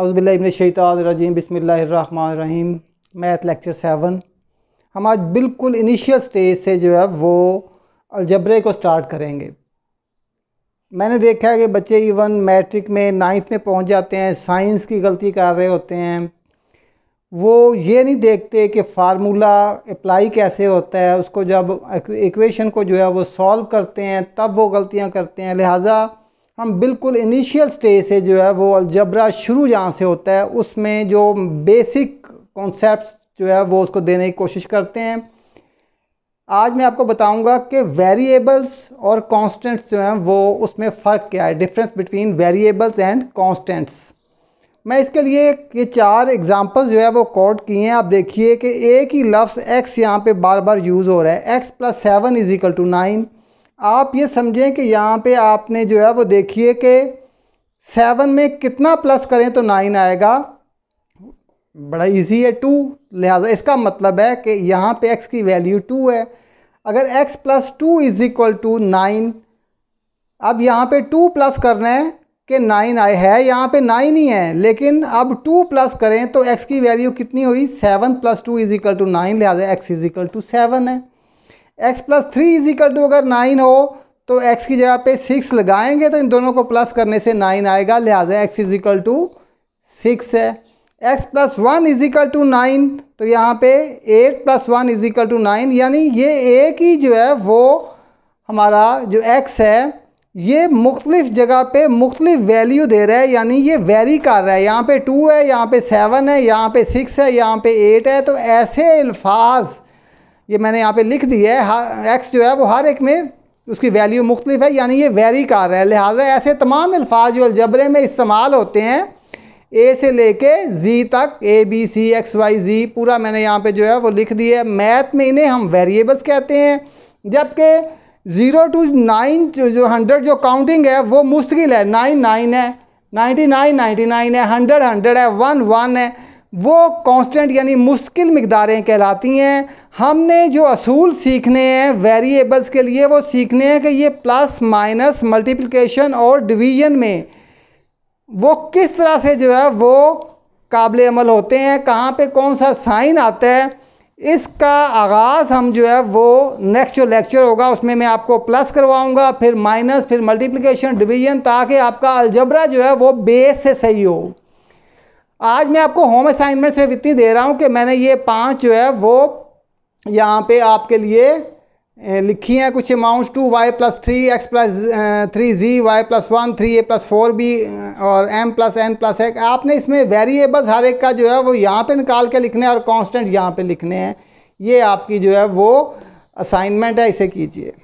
अज़बिल्लाशैतरजीम बसमीम math lecture seven हम आज बिल्कुल इनिशियल स्टेज से जो है वो अलजबरे को स्टार्ट करेंगे मैंने देखा है कि बच्चे इवन मैट्रिक में नाइन्थ में पहुंच जाते हैं साइंस की गलती कर रहे होते हैं वो ये नहीं देखते कि फार्मूला अप्लाई कैसे होता है उसको जब इक्वेशन को जो है वो सॉल्व करते हैं तब वो गलतियां करते हैं लिहाजा हम बिल्कुल इनिशियल स्टेज से जो है वो अलजबरा शुरू जहाँ से होता है उसमें जो बेसिक कॉन्सेप्ट जो है वो उसको देने की कोशिश करते हैं आज मैं आपको बताऊंगा कि वेरिएबल्स और कांस्टेंट्स जो हैं वो उसमें फ़र्क क्या है difference between variables and constants मैं इसके लिए ये चार एग्जांपल्स जो है वो कोट किए हैं आप देखिए कि एक ही लफ्ज़ एक्स यहाँ पे बार बार यूज़ हो रहा है X plus seven is equal to nine आप ये समझें कि यहाँ पे आपने जो है वो देखिए कि सेवन में कितना प्लस करें तो नाइन आएगा बड़ा इजी है टू लिहाजा इसका मतलब है कि यहाँ पे एक्स की वैल्यू टू है अगर X plus two is equal to nine अब यहाँ पे टू प्लस करना है कि नाइन आए है यहाँ पे नाइन ही है लेकिन अब टू प्लस करें तो एक्स की वैल्यू कितनी हुई seven plus two is equal to nine लिहाजा X is equal to seven है X plus three is equal to अगर नाइन हो तो एक्स की जगह पे सिक्स लगाएंगे तो इन दोनों को प्लस करने से नाइन आएगा लिहाजा X is equal to six है X plus one is equal to nine तो यहाँ पे eight plus one is equal to nine यानी ये एक ही जो है वो हमारा जो एक्स है ये मुख्तलिफ जगह पे मुख्तलिफ वैल्यू दे रहा है यानी ये वेरी कर रहा है यहाँ पे टू है यहाँ पे सेवन है यहाँ पे सिक्स है यहाँ पे एट है तो ऐसे अल्फाज ये मैंने यहाँ पे लिख दी है हर एक्स जो है वो हर एक में उसकी वैल्यू मुख्तलिफ है यानी ये वेरी कर रहा है लिहाजा ऐसे तमाम अल्फाज जो अलजबरे में इस्तेमाल होते हैं ए से लेके जी तक A B C X Y Z पूरा मैंने यहाँ पे जो है वो लिख दिया है मैथ में इन्हें हम वेरिएबल्स कहते हैं जबकि ज़ीरो टू नाइन जो हंड्रेड जो काउंटिंग है वो मुश्किल है नाइन नाइन है नाइन्टी नाइन नाइन्टी नाइन है हंड्रेड हंड्रेड है वन वन है वो कांस्टेंट यानी मुश्किल मकदारें कहलाती हैं हमने जो असूल सीखने हैं वेरिएबल्स के लिए वो सीखने हैं कि ये प्लस माइनस मल्टीप्लिकेशन और डिवीजन में वो किस तरह से जो है वो काबिल अमल होते हैं कहाँ पे कौन सा साइन आता है इसका आगाज़ हम जो है वो नेक्स्ट जो लेक्चर होगा उसमें मैं आपको प्लस करवाऊँगा फिर माइनस फिर मल्टीप्लिकेशन डिवीजन ताकि आपका अलजबरा जो है वो बेस से सही हो आज मैं आपको होम असाइनमेंट सिर्फ इतनी दे रहा हूँ कि मैंने ये पाँच जो है वो यहाँ पे आपके लिए लिखी हैं कुछ amounts two Y plus three X plus three Z Y plus one three A plus four B और एम प्लस एन प्लस एक आपने इसमें वेरिएबल्स हर एक का जो है वो यहाँ पे निकाल के लिखने हैं और कांस्टेंट यहाँ पे लिखने हैं ये आपकी जो है वो असाइनमेंट है इसे कीजिए